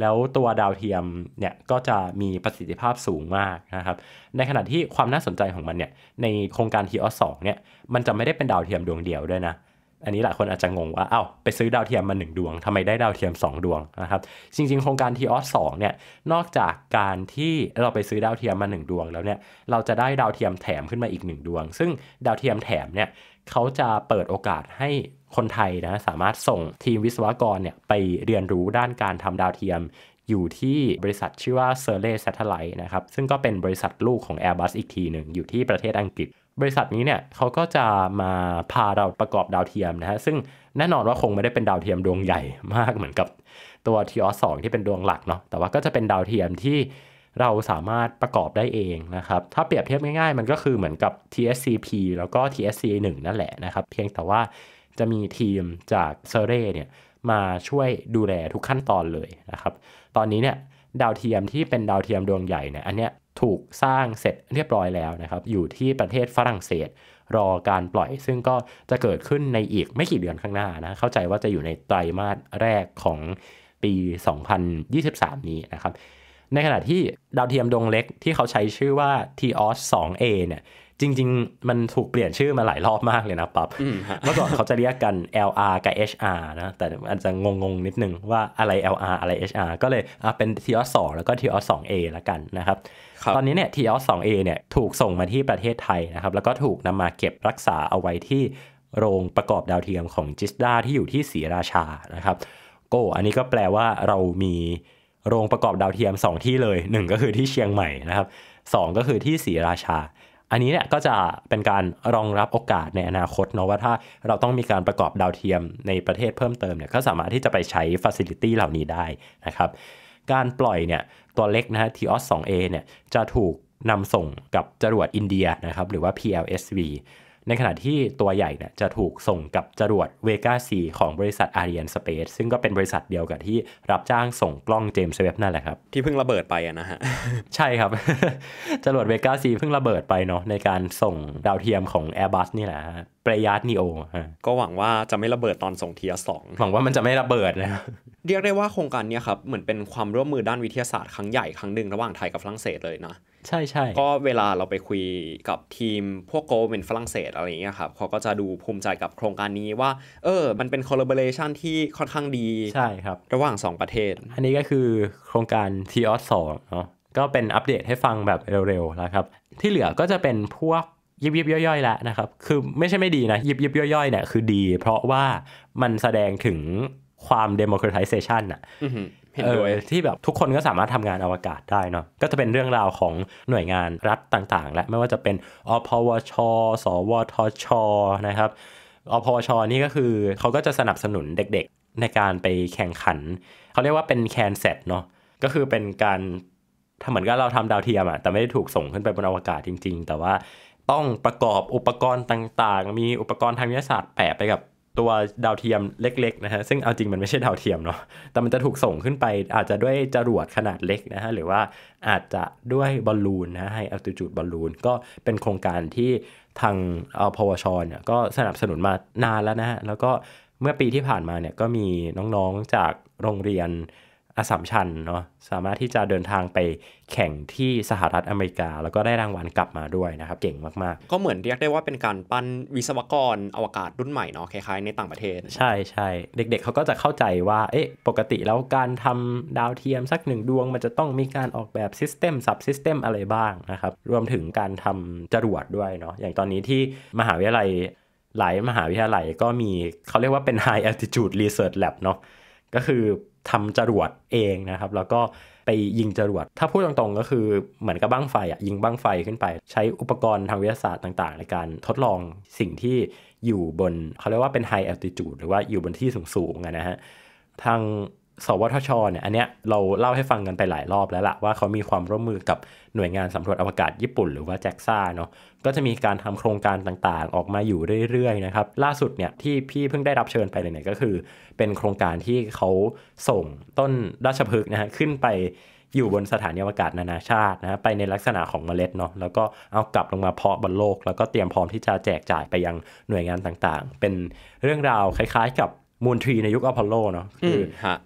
แล้วตัวดาวเทียมเนี่ยก็จะมีประสิทธิภาพสูงมากนะครับ ในขณะที่ความน่าสนใจของมันเนี่ยในโครงการทีออสเนี่ยมันจะไม่ได้เป็นดาวเทียมดวงเดียวด้วยนะอันนี้หลายคนอาจจะงงว่าเอา้าไปซื้อดาวเทียมมา1ดวงทำไมได้ดาวเทียม2ดวงนะครับ จริงๆ โครงการ t ีออสเนี่ย นอกจากการที่เราไปซื้อดาวเทียมมา1ดวงแล้วเนี่ย เราจะได้ดาวเทียมแถมขึ้นมาอีก1ดวง ซึ่งดาวเทียมแถมเนี่ย เขาจะเปิดโอกาสให้คนไทยนะ สามารถส่งทีมวิศวกรเนี่ยไปเรียนรู้ด้านการทำดาวเทียมอยู่ที่บริษัทชื่อว่า s u r l e y Satellite นะครับ ซึ่งก็เป็นบริษัทลูกของ Airbus อีกทีหนึ่งอยู่ที่ประเทศอังกฤษบริษัทนี้เนี่ยเขาก็จะมาพาเราประกอบดาวเทียมนะฮะซึ่งแน่นอนว่าคงไม่ได้เป็นดาวเทียมดวงใหญ่มากเหมือนกับตัวทีออสที่เป็นดวงหลักเนาะแต่ว่าก็จะเป็นดาวเทียมที่เราสามารถประกอบได้เองนะครับถ้าเปรียบเทียบง่ายๆมันก็คือเหมือนกับ TSCP แล้วก็ TSC1 นั่นแหละนะครับเพียงแต่ว่าจะมีทีมจากเซเร่เนี่ยมาช่วยดูแลทุกขั้นตอนเลยนะครับตอนนี้เนี่ยดาวเทียมที่เป็นดาวเทียมดวงใหญ่เนี่ยอันเนี้ยถูกสร้างเสร็จเรียบร้อยแล้วนะครับ อยู่ที่ประเทศฝรั่งเศสรอการปล่อย ซึ่งก็จะเกิดขึ้นในอีกไม่กี่เดือนข้างหน้านะ เข้าใจว่าจะอยู่ในไตรมาสแรกของปี 2023 นี้นะครับ ในขณะที่ดาวเทียมดวงเล็กที่เขาใช้ชื่อว่า TOS 2A เนี่ยจริงๆ มันถูกเปลี่ยนชื่อมาหลายรอบมากเลยนะปับ เมื่อก่อนเขาจะเรียกกัน LR กับ HR นะ แต่อาจจะงงงนิดนึงว่าอะไร LR อะไร HR ก็เลยเป็น TOS 2แล้วก็ TOS 2A ละกันนะครับ ตอนนี้เนี่ย TOS 2A เนี่ยถูกส่งมาที่ประเทศไทยนะครับ แล้วก็ถูกนำมาเก็บรักษาเอาไว้ที่โรงประกอบดาวเทียมของจิสดาที่อยู่ที่ศรีราชา นะครับโก อันนี้ก็แปลว่าเรามีโรงประกอบดาวเทียม 2 ที่เลย 1 ก็คือที่เชียงใหม่นะครับ2ก็คือที่ศรีราชาอันนี้เนี่ยก็จะเป็นการรองรับโอกาสในอนาคตเนาะว่าถ้าเราต้องมีการประกอบดาวเทียมในประเทศเพิ่มเติมเนี่ยก็สามารถที่จะไปใช้ฟอสซิลิตี้เหล่านี้ได้นะครับการปล่อยเนี่ยตัวเล็กนะฮะ TOS 2A เนี่ยจะถูกนำส่งกับจรวดอินเดียนะครับหรือว่า PLSV ในขณะที่ตัวใหญ่เนี่ยจะถูกส่งกับจรวดเวกาซีของบริษัท Ariane Space ซึ่งก็เป็นบริษัทเดียวกับที่รับจ้างส่งกล้องเจมส์เว็บนั่นแหละครับ ที่เพิ่งระเบิดไปนะฮะ ใช่ครับ จรวดเวกาซีเพิ่งระเบิดไปเนาะในการส่งดาวเทียมของ Airbus นี่แหละปรยารดนีโอก็หวังว่าจะไม่ระเบิดตอนส่งเทียสองหวังว่ามันจะไม่ระเบิดนะเรียกได้ว่าโครงการนี้ครับเหมือนเป็นความร่วมมือด้านวิทยาศาสตร์ครั้งใหญ่ครั้งหนึ่งระหว่างไทยกับฝรั่งเศสเลยนะ ใช่ใช่ก็เวลาเราไปคุยกับทีมพวกโกเป็นฝรั่งเศสอะไรอย่างเงี้ยครับเขาก็จะดูภูมิใจกับโครงการนี้ว่าเออมันเป็น collaboration ที่ค่อนข้างดีใช่ครับระหว่าง 2 ประเทศ อันนี้ก็คือโครงการทีออสสองเนาะก็เป็นอัปเดตให้ฟังแบบเร็วๆนะครับที่เหลือก็จะเป็นพวกยิบยิบย่อยๆ แล้วนะครับ คือไม่ใช่ไม่ดีนะ ยิบยิบย่อยๆเนี่ยคือดี เพราะว่ามันแสดงถึงความ democratization อะเห็นด้วยที่แบบทุกคนก็สามารถทำงานอวกาศได้เนาะก็จะเป็นเรื่องราวของหน่วยงานรัฐต่างๆ และไม่ว่าจะเป็นอพวช สวทช นะครับอพวชนี่ก็คือ เขาก็จะสนับสนุนเด็กๆ ในการไปแข่งขันเขาเรียกว่าเป็นแคนเซ็ตเนาะก็คือเป็นการถ้าเหมือนกับเราทำดาวเทียมอะแต่ไม่ได้ถูกส่งขึ้นไปบนอวกาศจริง ๆ แต่ว่าต้องประกอบอุปกรณ์ต่างๆ มีอุปกรณ์ทางวิทยาศาสตร์แปะไปกับตัวดาวเทียมเล็กๆนะฮะ ซึ่งเอาจริงมันไม่ใช่ดาวเทียมเนาะ แต่มันจะถูกส่งขึ้นไปอาจจะด้วยจรวดขนาดเล็กนะฮะ หรือว่าอาจจะด้วยบอลลูนนะห้อัลติจูดบอลลูน ก็เป็นโครงการที่ทางอพวชเนี่ยก็สนับสนุนมานานแล้วนะฮะแล้วก็เมื่อปีที่ผ่านมาเนี่ยก็มีน้องๆจากโรงเรียนอสัมชัญเนาะสามารถที่จะเดินทางไปแข่งที่สหรัฐอเมริกา แล้วก็ได้รางวัลกลับมาด้วยนะครับ เก่งมากๆ ก็เหมือนเรียกได้ว่าเป็นการปั้นวิศวกรอวกาศรุ่นใหม่เนาะคล้าย ๆในต่างประเทศ ใช่ใช่เด็กๆเขาก็จะเข้าใจว่าเอ๊ะปกติแล้วการทำดาวเทียมสักหนึ่งดวง มันจะต้องมีการออกแบบซิสเต็มซับซิสเต็มอะไรบ้างนะครับ รวมถึงการทำจรวดด้วยเนาะอย่างตอนนี้ที่มหาวิทยาลัยหลายมหาวิทยาลัยก็มีเขาเรียกว่าเป็น high altitude research lab เนาะก็คือทำจรวดเองนะครับ แล้วก็ไปยิงจรวด ถ้าพูดตรงๆก็คือเหมือนกับบ้างไฟอ่ะยิงบ้างไฟขึ้นไปใช้อุปกรณ์ทางวิทยาศาสตร์ต่างๆ ในการทดลองสิ่งที่อยู่บนเขาเรียกว่าเป็นไฮแอลติจูดหรือว่าอยู่บนที่สูงๆนะฮะทางสวทชเนี่ยอันเนี้ยเราเล่าให้ฟังกันไปหลายรอบแล้วละว่าเขามีความร่วมมือกับหน่วยงานสำรวจอวกาศญี่ปุ่น หรือว่าแจ็กซ่าเนาะก็จะมีการทำโครงการต่างๆออกมาอยู่เรื่อยๆนะครับล่าสุดเนี่ยที่พี่เพิ่งได้รับเชิญไปเลยเนี่ยก็คือ เป็นโครงการที่เขาส่งต้นราชพฤกษ์นะฮะขึ้นไปอยู่บนสถานีอวกาศนานาชาตินะไปในลักษณะของเมล็ดเนาะแล้วก็เอากลับลงมาเพาะบนโลก แล้วก็เตรียมพร้อมที่จะแจกจ่ายไปยังหน่วยงานต่างๆ เป็นเรื่องราวคล้ายๆกับมูนทรีในยุคอพอลโลเนาะคือ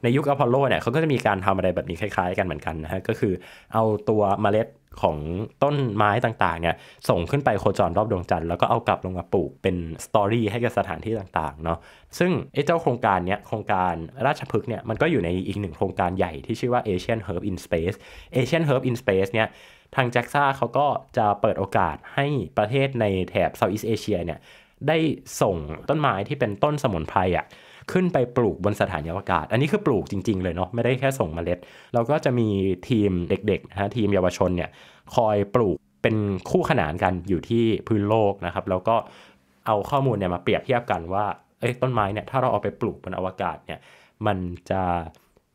ในยุคอพอลโลเนี่ยเขาก็จะมีการทำอะไรแบบนี้คล้ายๆกันเหมือนกันนะฮะก็คือเอาตัวเมล็ดของต้นไม้ต่างๆเนี่ยส่งขึ้นไปโคจรรอบดวงจันทร์แล้วก็เอากลับลงมาปลูกเป็นสตอรี่ให้กับสถานที่ต่างๆเนาะซึ่งไอ้เจ้าโครงการเนี้ยโครงการราชพฤกษ์เนี่ยมันก็อยู่ในอีกหนึ่งโครงการใหญ่ที่ชื่อว่า Asian Herb in Space Asian Herb in Space เนี่ยทางแจ็กซ่าเขาก็จะเปิดโอกาสให้ประเทศในแถบเซาท์อีสเอเชียเนี่ยได้ส่งต้นไม้ที่เป็นต้นสมุนไพรอ่ะขึ้นไปปลูกบนสถานีอวกาศ อันนี้คือปลูกจริงๆ เลยเนาะไม่ได้แค่ส่งมเมล็ด เราก็จะมีทีมเด็กๆนะฮะทีมเยาวชนเนี่ยคอยปลูกเป็นคู่ขนานกันอยู่ที่พื้นโลกนะครับแล้วก็เอาข้อมูลเนี่ยมาเปรียบเทียบกันว่าเอต้นไม้เนี่ยถ้าเราเอาไปปลูกบนอวกาศเนี่ยมันจะ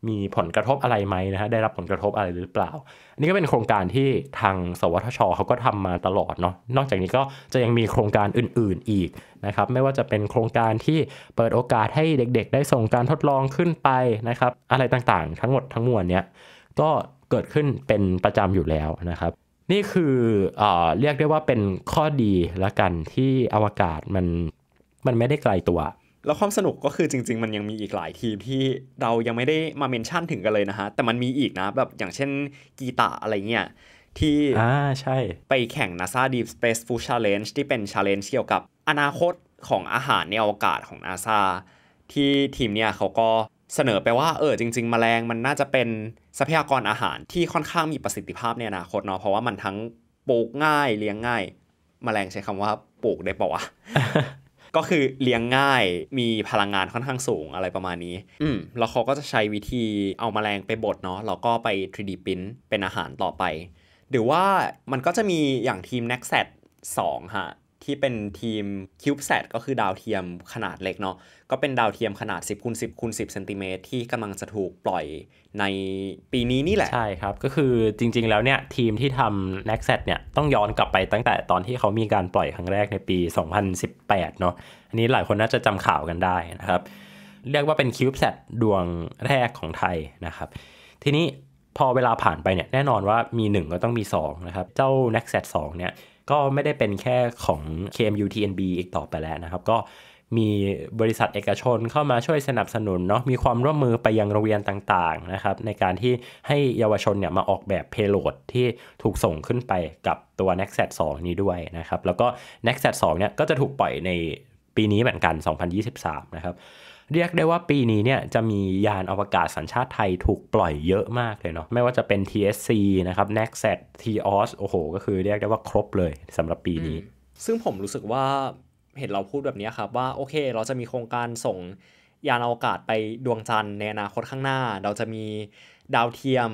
มีผลกระทบอะไรไหมนะฮะ ได้รับผลกระทบอะไรหรือเปล่า อันนี้ก็เป็นโครงการที่ทาง สวทชเขาก็ทำมาตลอดเนาะ นอกจากนี้ก็จะยังมีโครงการอื่นๆอีกนะครับ ไม่ว่าจะเป็นโครงการที่เปิดโอกาสให้เด็กๆ ได้ส่งการทดลองขึ้นไปนะครับ อะไรต่างๆทั้งหมดทั้งมวลเนี้ยก็เกิดขึ้นเป็นประจำอยู่แล้วนะครับ นี่คือเอเรียกได้ว่าเป็นข้อดีละกันที่อวกาศมัน มันไม่ได้ไกลตัวแล้วความสนุกก็คือจริง ๆ มันยังมีอีกหลายทีมที่เรายังไม่ได้มาเมนชั่นถึงกันเลยนะฮะ แต่มันมีอีกนะ แบบอย่างเช่นกีตาอะไรเงี้ยที่อ่าใช่ ไปแข่ง NASA Deep Space Food Challenge ที่เป็น challenge เกี่ยวกับอนาคตของอาหารในอวกาศของ NASA ที่ทีมเนี่ยเขาก็เสนอไปว่า เออ จริงๆ แมลงมันน่าจะเป็นทรัพยากรอาหารที่ค่อนข้างมีประสิทธิภาพในอนาคตเนาะเพราะว่ามันทั้งปลูกง่ายเลี้ยงง่าย แมลงใช้คำว่าปลูกได้ปะวะก็คือเลี้ยงง่ายมีพลังงานค่อนข้างสูงอะไรประมาณนี้ อืม แล้วเขาก็จะใช้วิธีเอามาแมลงไปบดเนาะ แล้วก็ไป 3D พิมพ์เป็นอาหารต่อไป หรือว่ามันก็จะมีอย่างทีม n e x t สองฮะที่เป็นทีมคิวบ์แซก็คือดาวเทียมขนาดเล็กเนาะก็เป็นดาวเทียมขนาด10คูณ10คูณ10เซนติเมตรที่กำลังจะถูกปล่อยในปีนี้นี่แหละ ใช่ครับ ก็คือจริงๆแล้วเนี่ยทีมที่ทำ n e x s a t เนี่ยต้องย้อนกลับไปตั้งแต่ตอนที่เขามีการปล่อยครั้งแรกในปี 2018เนาะอันนี้หลายคนน่าจะจำข่าวกันได้นะครับ เรียกว่าเป็นคิวบ์แซดวงแรกของไทยนะครับ ทีนี้พอเวลาผ่านไปเนี่ยแน่นอนว่ามี 1 ก็ต้องมี2นะครับเจ้า n e x s a t 2เนี่ยก็ไม่ได้เป็นแค่ของ KMU TNB อีกต่อไปแล้วนะครับ ก็มีบริษัทเอกชนเข้ามาช่วยสนับสนุนเนาะมีความร่วมมือไปยังโรงเรียนต่างๆนะครับ ในการที่ให้เยาวชนเนี่ยมาออกแบบเพโลดที่ถูกส่งขึ้นไปกับตัว n e x t 2นี้ด้วยนะครับ แล้วก็ n e x t 2เนี่ยก็จะถูกปล่อยในปีนี้เหมือนกัน 2023 นะครับเรียกได้ว่าปีนี้เนี่ยจะมียานอวกาศสัญชาติไทยถูกปล่อยเยอะมากเลยเนาะไม่ว่าจะเป็น TSC นะครับ n e x t TOS โอ้โหก็คือเรียกได้ว่าครบเลยสำหรับปีนี้ ซึ่งผมรู้สึกว่าเห็นเราพูดแบบนี้ครับว่า โอเคเราจะมีโครงการส่งยานอวกาศไปดวงจันทร์ในอนาคตข้างหน้า เราจะมีดาวเทียม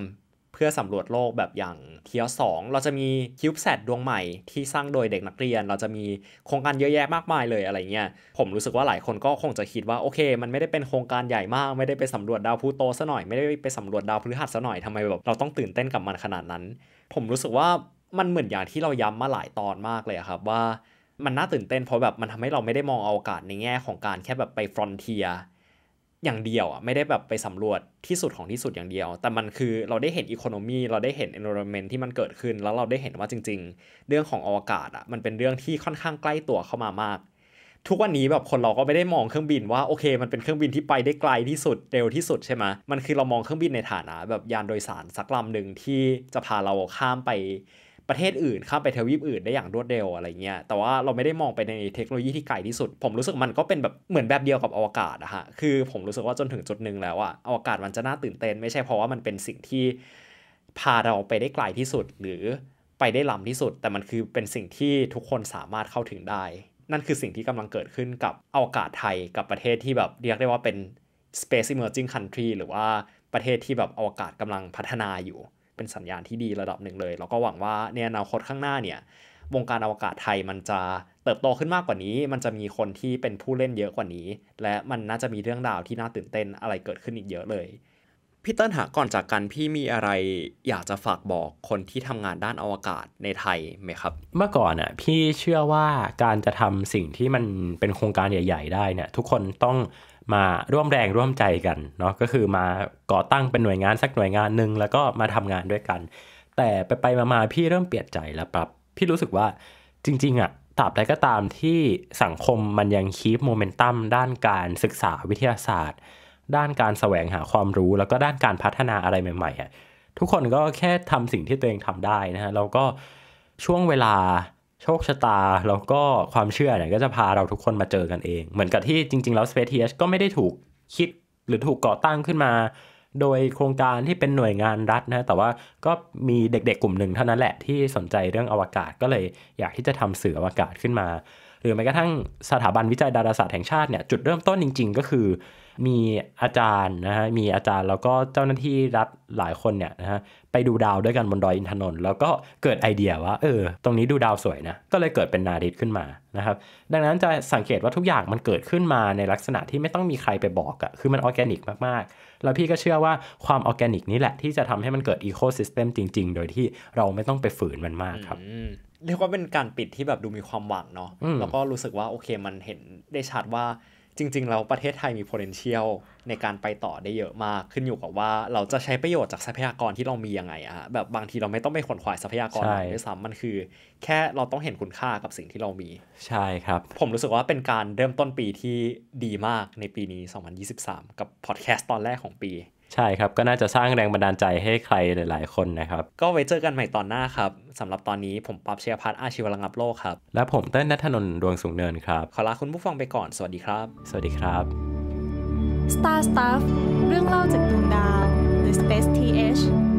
เพื่อสำรวจโลกแบบอย่างเทียสองเราจะมีคิวบ์แซดดวงใหม่ที่สร้างโดยเด็กนักเรียน เราจะมีโครงการเยอะแยะมากมายเลยอะไรเงี้ย ผมรู้สึกว่าหลายคนก็คงจะคิดว่า โอเค มันไม่ได้เป็นโครงการใหญ่มากไม่ได้ไปสำรวจดาวพูโตซะหน่อยไม่ได้ไปสำรวจดาวพฤหัสซะหน่อยทำไมแบบเราต้องตื่นเต้นกับมันขนาดนั้น ผมรู้สึกว่ามันเหมือนอย่างที่เราย้ำมาหลายตอนมากเลยครับ ว่ามันน่าตื่นเต้นเพราะแบบมันทำให้เราไม่ได้มองอวกาศในแง่ของการแค่แบบไปฟรอนเทียอย่างเดียวอ่ะไม่ได้แบบไปสำรวจที่สุดของที่สุดอย่างเดียวแต่มันคือเราได้เห็นอีโคโนมีเราได้เห็นแอนโรเมนที่มันเกิดขึ้น แล้วเราได้เห็นว่าจริง ๆ เรื่องของอวกาศอ่ะมันเป็นเรื่องที่ค่อนข้างใกล้ตัวเข้ามามาก ทุกวันนี้แบบคนเราก็ไม่ได้มองเครื่องบินว่าโอเค มันเป็นเครื่องบินที่ไปได้ไกลที่สุดเร็วที่สุดใช่ไหมมันคือเรามองเครื่องบินในฐานะ แบบยานโดยสารสักลำหนึ่งที่จะพาเราข้ามไปประเทศอื่นข้ามไปทวีปอื่นได้อย่างรวดเร็วอะไรเงี้ย แต่ว่าเราไม่ได้มองไปในเทคโนโลยีที่ไกลที่สุด ผมรู้สึกมันก็เป็นแบบเหมือนแบบเดียวกับอวกาศอะฮะคือผมรู้สึกว่าจนถึงจุดหนึ่งแล้วอะอวกาศมันจะน่าตื่นเต้นไม่ใช่เพราะว่ามันเป็นสิ่งที่พาเราไปได้ไกลที่สุด หรือไปได้ล้ำที่สุด แต่มันคือเป็นสิ่งที่ทุกคนสามารถเข้าถึงได้ นั่นคือสิ่งที่กำลังเกิดขึ้นกับอวกาศไทยกับประเทศที่แบบเรียกได้ว่าเป็น space emerging country หรือว่าประเทศที่แบบอวกาศกำลังพัฒนาอยู่เป็นสัญญาณที่ดีระดับหนึ่งเลยแล้วก็หวังว่าในอนาคตข้างหน้าเนี่ย วงการอวกาศไทยมันจะเติบโตขึ้นมากกว่านี้ มันจะมีคนที่เป็นผู้เล่นเยอะกว่านี้ และมันน่าจะมีเรื่องราวที่น่าตื่นเต้นอะไรเกิดขึ้นอีกเยอะเลยพี่เติ้ลหาก่อนจากกันพี่มีอะไรอยากจะฝากบอกคนที่ทำงานด้านอวกาศในไทยไหมครับ เมื่อก่อนอ่ะพี่เชื่อว่าการจะทำสิ่งที่มันเป็นโครงการใหญ่ๆ ได้เนี่ย ทุกคนต้องมาร่วมแรงร่วมใจกันเนาะก็คือมาก่อตั้งเป็นหน่วยงานสักหน่วยงานหนึ่งแล้วก็มาทำงานด้วยกัน แต่ไปไปมาาพี่เริ่มเปลี่ยนใจแล้วปรับพี่รู้สึกว่าจริงๆอะตราบใดก็ตามที่สังคมมันยังคีบโมเมนตัมด้านการศึกษาวิทยาศาสตร์ ด้านการแสวงหาความรู้ แล้วก็ด้านการพัฒนาอะไรใหม่ๆอะทุกคนก็แค่ทำสิ่งที่ตัวเองทำได้นะฮะแล้วก็ช่วงเวลาโชคชะตาแล้วก็ความเชื่อเนี่ยก็จะพาเราทุกคนมาเจอกันเองเหมือนกับที่จริงๆแล้ว Space TH ก็ไม่ได้ถูกคิดหรือถูกก่อตั้งขึ้นมาโดยโครงการที่เป็นหน่วยงานรัฐนะ แต่ว่าก็มีเด็กๆกลุ่มหนึ่งเท่านั้นแหละที่สนใจเรื่องอวกาศก็เลยอยากที่จะทำสืออวกาศขึ้นมาหรือแม้กระทั่งสถาบันวิจัยดาราศาสตร์แห่งชาติเนี่ยจุดเริ่มต้นจริงๆ ก็คือมีอาจารย์นะฮะ มีอาจารย์แล้วก็เจ้าหน้าที่รัฐหลายคนเนี่ยนะฮะไปดูดาวด้วยกันบนดอยอินทนนท์แล้วก็เกิดไอเดียว่า เออตรงนี้ดูดาวสวยนะก็เลยเกิดเป็นนาริตขึ้นมานะครับดังนั้นจะสังเกตว่าทุกอย่างมันเกิดขึ้นมาในลักษณะที่ไม่ต้องมีใครไปบอกอะคือมันออร์แกนิกมากๆแล้วพี่ก็เชื่อว่าความออร์แกนิกนี่แหละที่จะทำให้มันเกิดอีโคซิสเต็มจริง ๆ โดยที่เราไม่ต้องไปฝืนมันมากครับเรียกว่าเป็นการปิดที่แบบดูมีความหวังเนาะแล้วก็รู้สึกว่าโอเคมันเห็นได้ชัดว่าจริงๆแล้วประเทศไทยมี potential ในการไปต่อได้เยอะมาก ขึ้นอยู่กับว่าเราจะใช้ประโยชน์จากทรัพยากรที่เรามียังไงอะแบบบางทีเราไม่ต้องไปขวนขวายทรัพยากรด้วยซ้ำมันคือ แค่เราต้องเห็นคุณค่ากับสิ่งที่เรามีใช่ครับ ผมรู้สึกว่าเป็นการเริ่มต้นปีที่ดีมากในปีนี้ 2023 กับพอดแคสต์ตอนแรกของปีใช่ครับ ก็น่าจะสร้างแรงบันดาลใจให้ใครหลายๆ คนนะครับ ก็ไว้เจอกันใหม่ตอนหน้าครับสำหรับตอนนี้ผมปั๊บเชียร์พัฒอาชีวระงับโลกครับ และผมเต้นนัทนนท์ดวงสูงเนินครับ ขอลาคุณผู้ฟังไปก่อน สวัสดีครับ สวัสดีครับ Star Stuff เรื่องเล่าจากดวงดาว The Space TH